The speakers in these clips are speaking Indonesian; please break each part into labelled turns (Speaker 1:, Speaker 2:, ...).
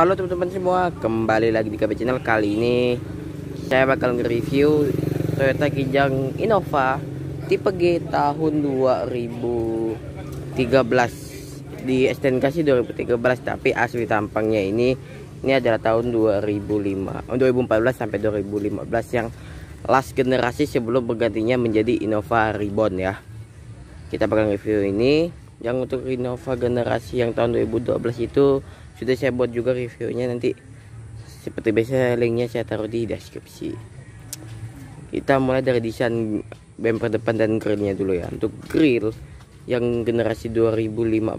Speaker 1: Halo teman-teman semua, kembali lagi di KB Channel Kali ini saya bakal nge-review Toyota Kijang Innova tipe G tahun 2013 di STNK sih 2013 tapi asli tampangnya ini ini adalah tahun 2005 2014 sampai 2015 yang last generasi sebelum bergantinya menjadi Innova Reborn ya kita bakal review ini yang untuk Innova generasi yang tahun 2012 itu sudah saya buat juga reviewnya nanti seperti biasa linknya saya taruh di deskripsi kita mulai dari desain bumper depan dan grillnya dulu ya untuk grill yang generasi 2015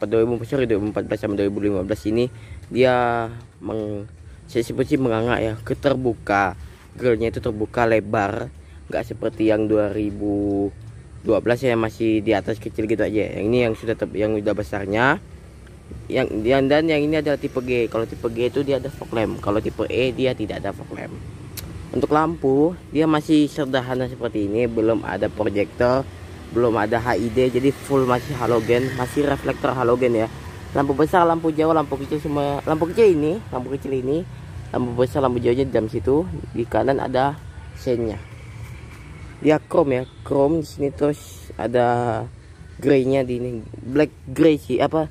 Speaker 1: pada sorry 2014 sama 2015 ini dia meng saya sebut sih menganga ya keterbuka grillnya itu terbuka lebar nggak seperti yang 2012 ya masih di atas kecil gitu aja yang ini yang sudah yang sudah besarnya yang yang dan yang ini adalah tipe G kalau tipe G itu dia ada fog lamp kalau tipe E dia tidak ada fog lamp untuk lampu dia masih sederhana seperti ini belum ada proyektor belum ada HID jadi full masih halogen masih reflektor halogen ya lampu besar lampu jauh lampu kecil semua lampu kecil ini lampu kecil ini lampu besar lampu jauhnya di dalam situ di kanan ada senya dia chrome ya chrome di sini terus ada graynya di ini black gray sih apa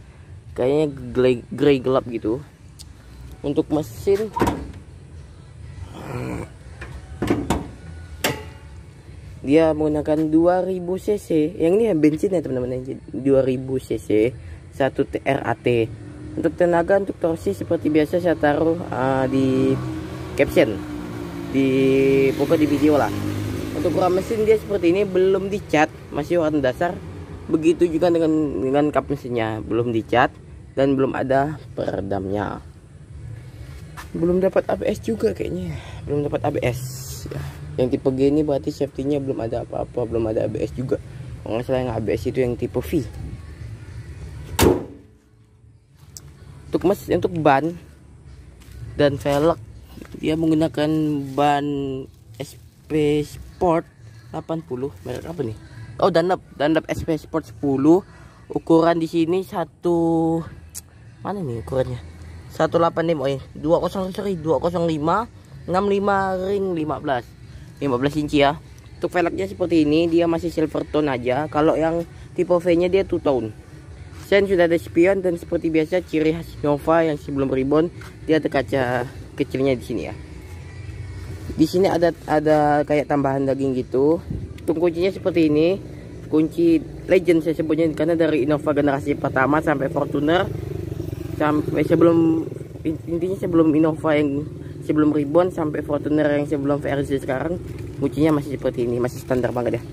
Speaker 1: kayaknya grey, grey gelap gitu untuk mesin dia menggunakan 2000 cc yang ini ya bensin ya teman-teman 2000 cc 1 TRAT untuk tenaga untuk torsi seperti biasa saya taruh uh, di caption di pokok di video lah untuk ukuran mesin dia seperti ini belum dicat masih warna dasar begitu juga dengan dengan kap mesinnya belum dicat dan belum ada peredamnya belum dapat ABS juga kayaknya belum dapat ABS ya yang tipe G ini berarti safety-nya belum ada apa-apa belum ada ABS juga kalau salah yang ABS itu yang tipe V untuk mas untuk ban dan velg dia menggunakan ban SP Sport 80 merek apa nih oh Dunlop Dunlop SP Sport 10 ukuran di sini satu mana nih ukurannya 185 oh ya 20 sorry 205 65 ring 15 15 inci ya untuk velgnya seperti ini dia masih silver tone aja kalau yang tipe V nya dia two tone sen sudah ada spion dan seperti biasa ciri khas Nova yang sebelum ribbon dia ada kaca kecilnya di sini ya di sini ada ada kayak tambahan daging gitu untuk kuncinya seperti ini kunci legend saya sebutnya karena dari Innova generasi pertama sampai Fortuner sampai eh, sebelum intinya sebelum Innova yang sebelum Ribbon sampai Fortuner yang sebelum VRZ sekarang kuncinya masih seperti ini masih standar banget ya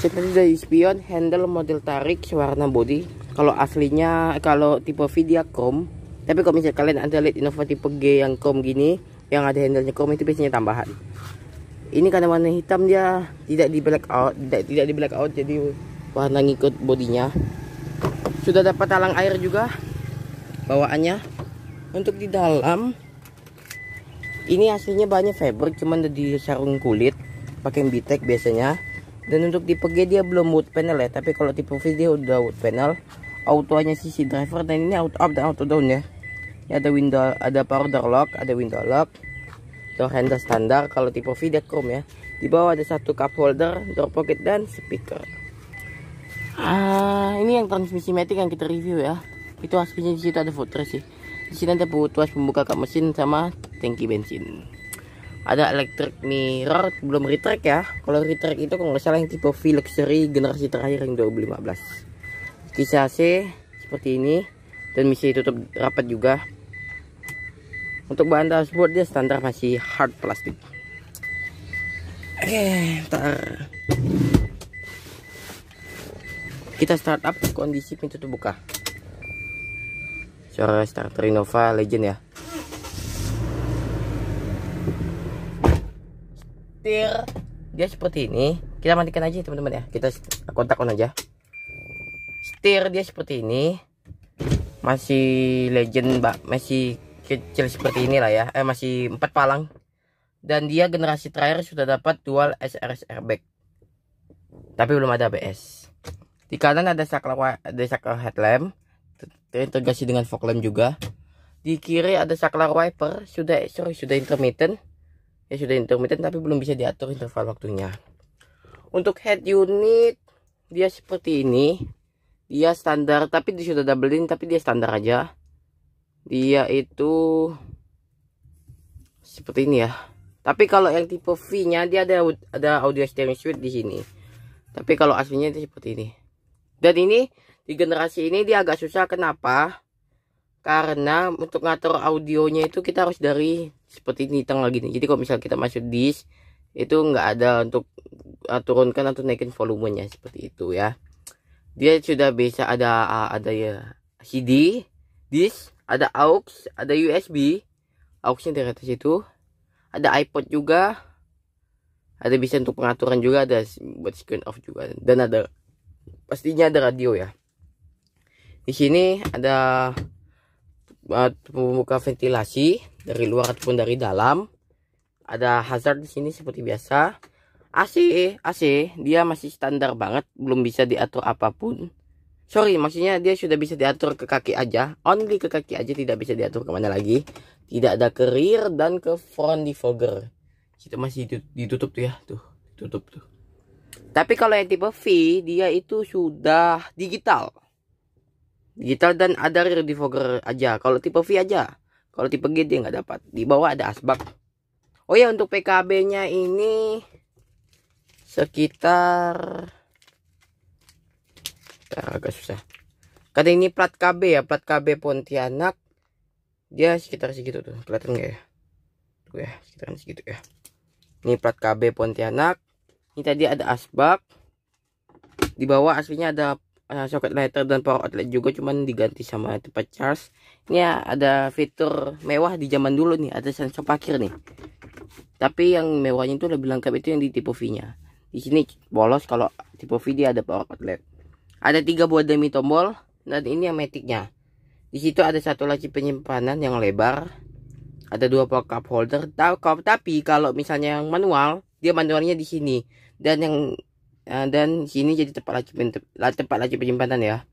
Speaker 1: seperti dari spion handle model tarik warna body kalau aslinya kalau tipe V dia chrome tapi kalau misalnya kalian ada lihat Innova tipe G yang chrome gini yang ada handlenya chrome itu biasanya tambahan ini karena warna hitam dia tidak di black out tidak, tidak di black out jadi warna ngikut bodinya sudah dapat talang air juga bawaannya untuk di dalam ini aslinya banyak fabric cuman di sarung kulit pakai bitek biasanya dan untuk tipe G dia belum wood panel ya tapi kalau tipe V dia udah wood panel autonya sisi driver dan ini auto up dan auto down ya ini ada window ada power lock ada window lock door handle standar kalau tipe V dia chrome ya di bawah ada satu cup holder door pocket dan speaker ah ini yang transmisi matic yang kita review ya itu aslinya di situ ada footrest sih di sini ada tuas pembuka kap mesin sama tangki bensin ada electric mirror belum retract ya kalau retract itu kalau nggak salah yang tipe V luxury generasi terakhir yang 2015 kisah AC seperti ini dan misi tutup rapat juga untuk bahan dashboard dia standar masih hard plastik oke ntar kita start up kondisi pintu terbuka suara starter Innova Legend ya setir dia seperti ini kita matikan aja teman-teman ya kita kontak on aja setir dia seperti ini masih legend mbak masih kecil seperti inilah ya eh masih empat palang dan dia generasi terakhir sudah dapat dual SRS airbag tapi belum ada ABS di kanan ada saklar ada saklar headlamp terintegrasi dengan fog lamp juga di kiri ada saklar wiper sudah sorry sudah intermittent ya sudah intermittent tapi belum bisa diatur interval waktunya untuk head unit dia seperti ini dia standar tapi dia sudah double doublein tapi dia standar aja dia itu seperti ini ya tapi kalau yang tipe V nya dia ada ada audio stereo switch di sini tapi kalau aslinya itu seperti ini dan ini di generasi ini dia agak susah kenapa karena untuk ngatur audionya itu kita harus dari seperti ini tengah nih. jadi kalau misal kita masuk disk itu nggak ada untuk uh, turunkan atau naikin volumenya seperti itu ya dia sudah bisa ada uh, ada ya CD disk ada aux ada USB auxnya dari atas itu ada iPod juga ada bisa untuk pengaturan juga ada buat screen off juga dan ada pastinya ada radio ya di sini ada eh, pembuka ventilasi dari luar ataupun dari dalam. Ada hazard di sini seperti biasa. AC, AC dia masih standar banget, belum bisa diatur apapun. Sorry, maksudnya dia sudah bisa diatur ke kaki aja, only ke kaki aja tidak bisa diatur kemana lagi. Tidak ada ke rear dan ke front defogger. Itu masih ditutup tuh ya, tuh, tutup tuh. Tapi kalau yang tipe V, dia itu sudah digital. Digital dan ada rear defogger aja. Kalau tipe V aja. Kalau tipe G dia nggak dapat. Di bawah ada asbak. Oh ya untuk PKB-nya ini sekitar ah, agak susah. Kata ini plat KB ya, plat KB Pontianak. Dia sekitar segitu tuh, kelihatan nggak ya? Tuh ya, sekitaran segitu ya. Ini plat KB Pontianak. Ini tadi ada asbak. Di bawah aslinya ada uh, socket lighter dan power outlet juga cuman diganti sama tempat charge ini ya, ada fitur mewah di zaman dulu nih ada sensor parkir nih tapi yang mewahnya itu lebih lengkap itu yang di tipe V nya di sini bolos kalau tipe V dia ada power outlet ada tiga buah demi tombol dan ini yang metiknya di situ ada satu laci penyimpanan yang lebar ada dua power cup holder tapi kalau misalnya yang manual dia manualnya di sini dan yang ya, dan sini jadi tempat laju tempat lagi penyimpanan ya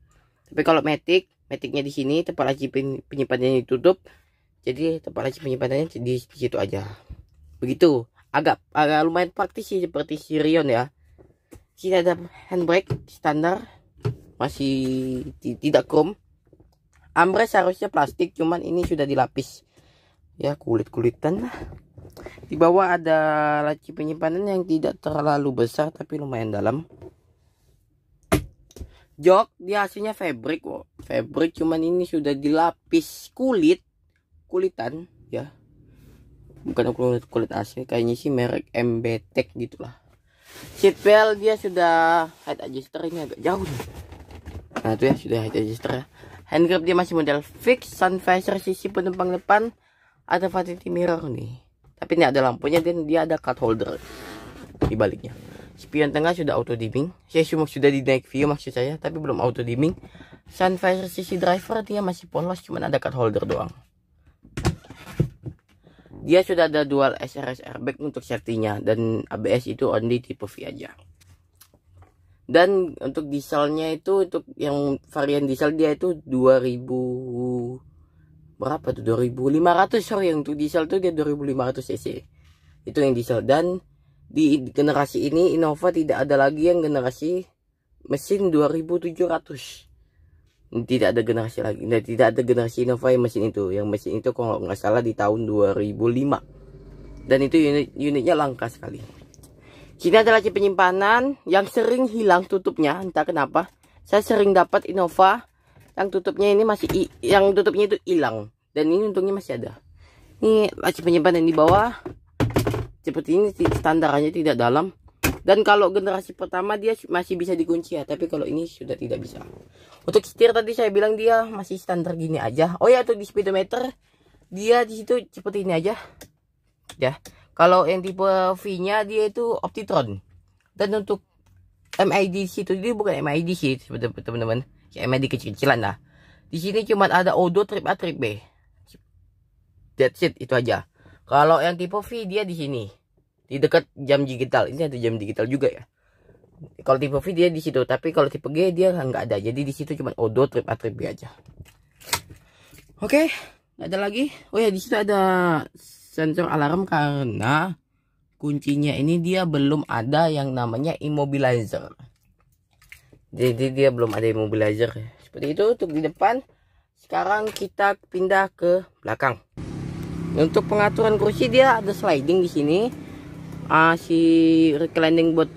Speaker 1: tapi kalau metik metiknya di sini tempat laju penyimpanannya ditutup jadi tempat laju penyimpanannya di situ aja begitu agak agak lumayan praktis sih seperti Sirion ya kita ada handbrake standar masih tidak chrome Amres harusnya plastik cuman ini sudah dilapis ya kulit kulitan di bawah ada laci penyimpanan yang tidak terlalu besar tapi lumayan dalam. Jok dia aslinya fabric kok. Fabric cuman ini sudah dilapis kulit kulitan ya. Bukan kulit kulit asli kayaknya sih merek MBTEK gitulah. Seat belt dia sudah head adjuster ini agak jauh nih. Nah itu ya sudah head adjuster. Ya. Hand grip dia masih model fix, sun visor sisi penumpang depan, ada vanity mirror nih tapi ini ada lampunya dan dia ada card holder di baliknya spion tengah sudah auto dimming saya cuma sudah di naik view maksud saya tapi belum auto dimming sun visor sisi driver dia masih polos cuman ada card holder doang dia sudah ada dual SRS airbag untuk safety-nya dan ABS itu only tipe V aja dan untuk dieselnya itu untuk yang varian diesel dia itu 2000 berapa tuh 2500 sorry yang tuh diesel tuh dia 2500 cc itu yang diesel dan di generasi ini Innova tidak ada lagi yang generasi mesin 2700 tidak ada generasi lagi nah, tidak ada generasi Innova yang mesin itu yang mesin itu kalau nggak salah di tahun 2005 dan itu unit unitnya langka sekali sini adalah penyimpanan yang sering hilang tutupnya entah kenapa saya sering dapat Innova yang tutupnya ini masih yang tutupnya itu hilang dan ini untungnya masih ada ini laci penyimpanan di bawah seperti ini standarnya tidak dalam dan kalau generasi pertama dia masih bisa dikunci ya tapi kalau ini sudah tidak bisa untuk setir tadi saya bilang dia masih standar gini aja oh ya untuk di speedometer dia di situ seperti ini aja ya kalau yang tipe V nya dia itu optitron dan untuk MID situ dia bukan MID sih teman-teman kayak di kecil-kecilan lah. Di sini cuma ada Odo trip A trip B. That's it itu aja. Kalau yang tipe V dia di sini. Di dekat jam digital. Ini ada jam digital juga ya. Kalau tipe V dia di situ, tapi kalau tipe G dia nggak ada. Jadi di situ cuma Odo trip A trip B aja. Oke, okay, nggak ada lagi. Oh ya di situ ada sensor alarm karena kuncinya ini dia belum ada yang namanya immobilizer jadi dia belum ada yang mau belajar seperti itu untuk di depan sekarang kita pindah ke belakang untuk pengaturan kursi dia ada sliding di sini uh, si reclining buat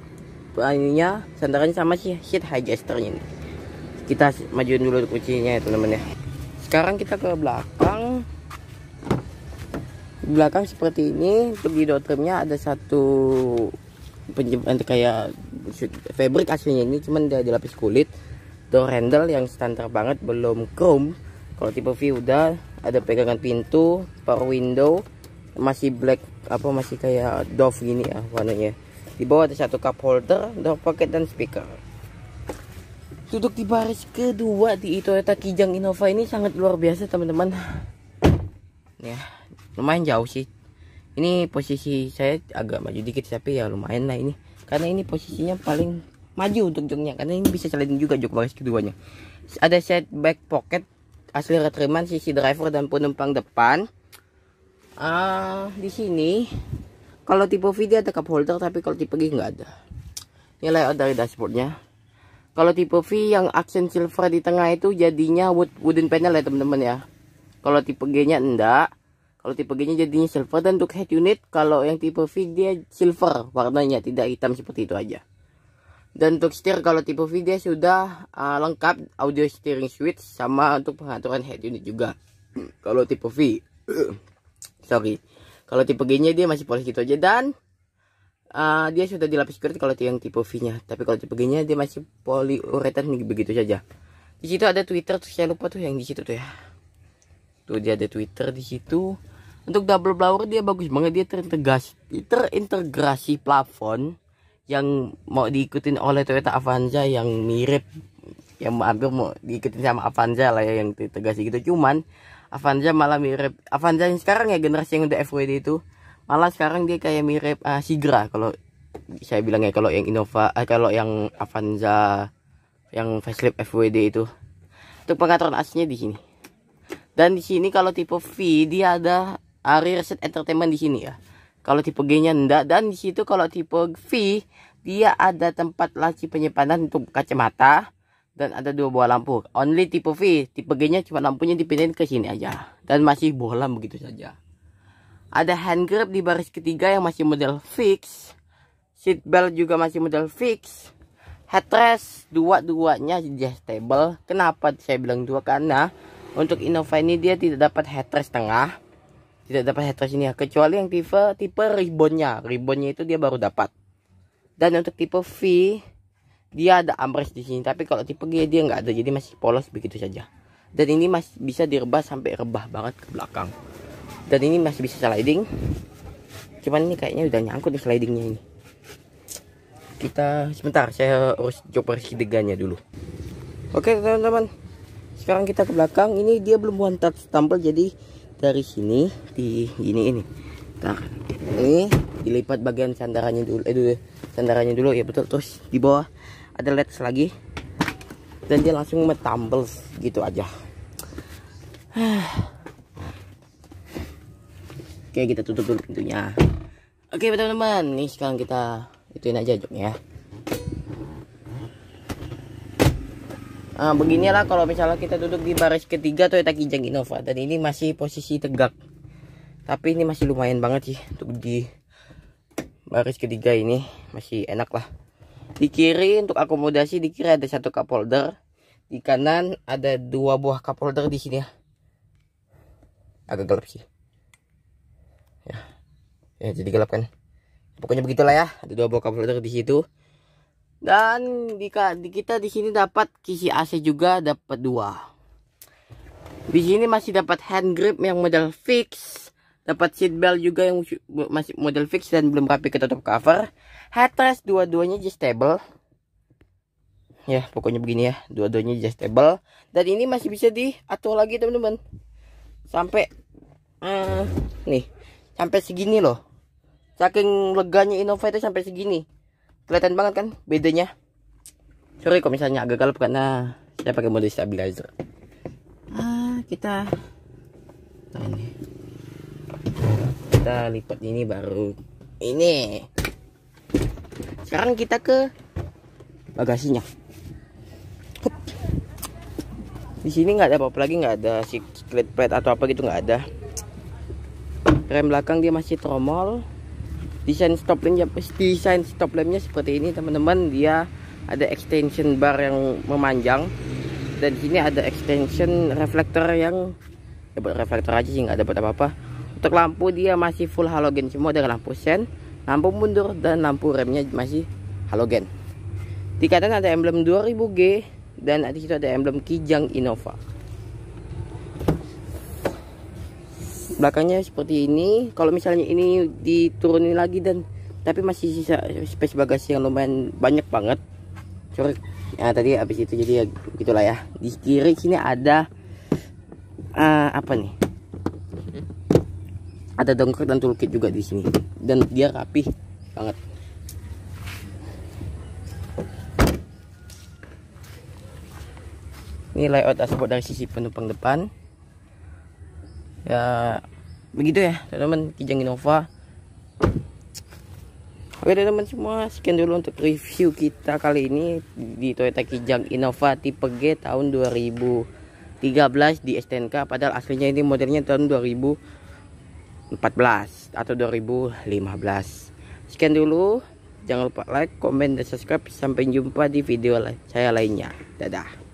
Speaker 1: ah, ininya sandaran sama si seat adjuster ini kita majuin dulu kursinya ya teman-teman ya sekarang kita ke belakang belakang seperti ini untuk di door trimnya ada satu penjepit kayak fabric aslinya ini cuman dia dilapis kulit door handle yang standar banget belum chrome kalau tipe V udah ada pegangan pintu power window masih black apa masih kayak Dove gini ya warnanya di bawah ada satu cup holder door pocket dan speaker duduk di baris kedua di Toyota Kijang Innova ini sangat luar biasa teman-teman ya lumayan jauh sih ini posisi saya agak maju dikit tapi ya lumayan lah ini karena ini posisinya paling maju untuk joknya karena ini bisa sliding juga jok baris keduanya ada set back pocket asli retriman sisi driver dan penumpang depan uh, di sini kalau tipe V dia ada cup holder tapi kalau tipe G nggak ada Nilai layout dari dashboardnya kalau tipe V yang aksen silver di tengah itu jadinya wood, wooden panel ya teman-teman ya kalau tipe G nya enggak kalau tipe G-nya jadinya silver dan untuk head unit kalau yang tipe V dia silver warnanya tidak hitam seperti itu aja. Dan untuk setir kalau tipe V dia sudah uh, lengkap audio steering switch sama untuk pengaturan head unit juga. kalau tipe V sorry kalau tipe G nya dia masih polos gitu aja dan uh, dia sudah dilapis kulit kalau yang tipe V nya tapi kalau tipe G nya dia masih poliuretan begitu saja di situ ada Twitter tuh saya lupa tuh yang di situ tuh ya tuh dia ada Twitter di situ untuk double blower dia bagus banget dia terintegrasi terintegrasi plafon yang mau diikutin oleh Toyota Avanza yang mirip yang hampir mau diikutin sama Avanza lah ya yang terintegrasi gitu cuman Avanza malah mirip Avanza yang sekarang ya generasi yang udah FWD itu malah sekarang dia kayak mirip uh, Sigra kalau saya bilang ya kalau yang Innova eh, kalau yang Avanza yang facelift FWD itu untuk pengaturan aslinya di sini dan di sini kalau tipe V dia ada area Reset Entertainment di sini ya. Kalau tipe G-nya enggak dan di situ kalau tipe V dia ada tempat laci penyimpanan untuk kacamata dan ada dua buah lampu. Only tipe V, tipe G-nya cuma lampunya dipindahin ke sini aja dan masih bohlam begitu saja. Ada hand grip di baris ketiga yang masih model fix. Seat belt juga masih model fix. Headrest dua-duanya adjustable. Kenapa saya bilang dua karena untuk Innova ini dia tidak dapat headrest tengah tidak dapat headrest ini ya. kecuali yang tipe tipe ribbonnya ribbonnya itu dia baru dapat dan untuk tipe V dia ada armrest di sini tapi kalau tipe G dia nggak ada jadi masih polos begitu saja dan ini masih bisa direbah sampai rebah banget ke belakang dan ini masih bisa sliding cuman ini kayaknya udah nyangkut di slidingnya ini kita sebentar saya harus coba bersih dulu oke teman-teman sekarang kita ke belakang ini dia belum wantar tumble jadi dari sini di gini ini nah ini dilipat bagian sandarannya dulu eh dulu sandarannya dulu ya betul terus di bawah ada led lagi dan dia langsung metumble gitu aja oke kita tutup dulu pintunya oke teman-teman nih sekarang kita ituin aja joknya ya Nah, beginilah kalau misalnya kita duduk di baris ketiga Toyota Kijang Innova dan ini masih posisi tegak. Tapi ini masih lumayan banget sih untuk di baris ketiga ini masih enak lah. Di kiri untuk akomodasi di kiri ada satu cup holder, di kanan ada dua buah cup holder di sini ya. Agak gelap sih. Ya. Ya jadi gelap kan. Pokoknya begitulah ya. Ada dua buah cup holder di situ dan di, kita di sini dapat kisi AC juga dapat dua di sini masih dapat hand grip yang model fix dapat seat belt juga yang masih model fix dan belum rapi ketutup cover headrest dua-duanya adjustable ya pokoknya begini ya dua-duanya adjustable dan ini masih bisa diatur lagi teman-teman sampai uh, nih sampai segini loh saking leganya Innova itu sampai segini kelihatan banget kan bedanya sorry kalau misalnya agak galap karena saya pakai mode stabilizer ah kita nah ini kita lipat ini baru ini sekarang kita ke bagasinya di sini nggak ada apa-apa lagi nggak ada secret plate atau apa gitu nggak ada rem belakang dia masih tromol desain stop lampnya desain stop lampnya seperti ini teman-teman dia ada extension bar yang memanjang dan sini ada extension reflektor yang dapat ya, reflektor aja sih nggak dapat apa-apa untuk lampu dia masih full halogen semua dengan lampu sen lampu mundur dan lampu remnya masih halogen di kanan ada emblem 2000G dan di situ ada emblem Kijang Innova belakangnya seperti ini kalau misalnya ini diturunin lagi dan tapi masih sisa space bagasi yang lumayan banyak banget sorry ya tadi habis itu jadi ya gitulah ya di kiri sini ada uh, apa nih ada dongker dan toolkit juga di sini dan dia rapi banget ini layout dashboard dari sisi penumpang depan ya begitu ya teman-teman Kijang Innova Oke teman-teman semua sekian dulu untuk review kita kali ini di Toyota Kijang Innova tipe G tahun 2013 di STNK padahal aslinya ini modelnya tahun 2014 atau 2015 sekian dulu jangan lupa like, komen, dan subscribe sampai jumpa di video saya lainnya dadah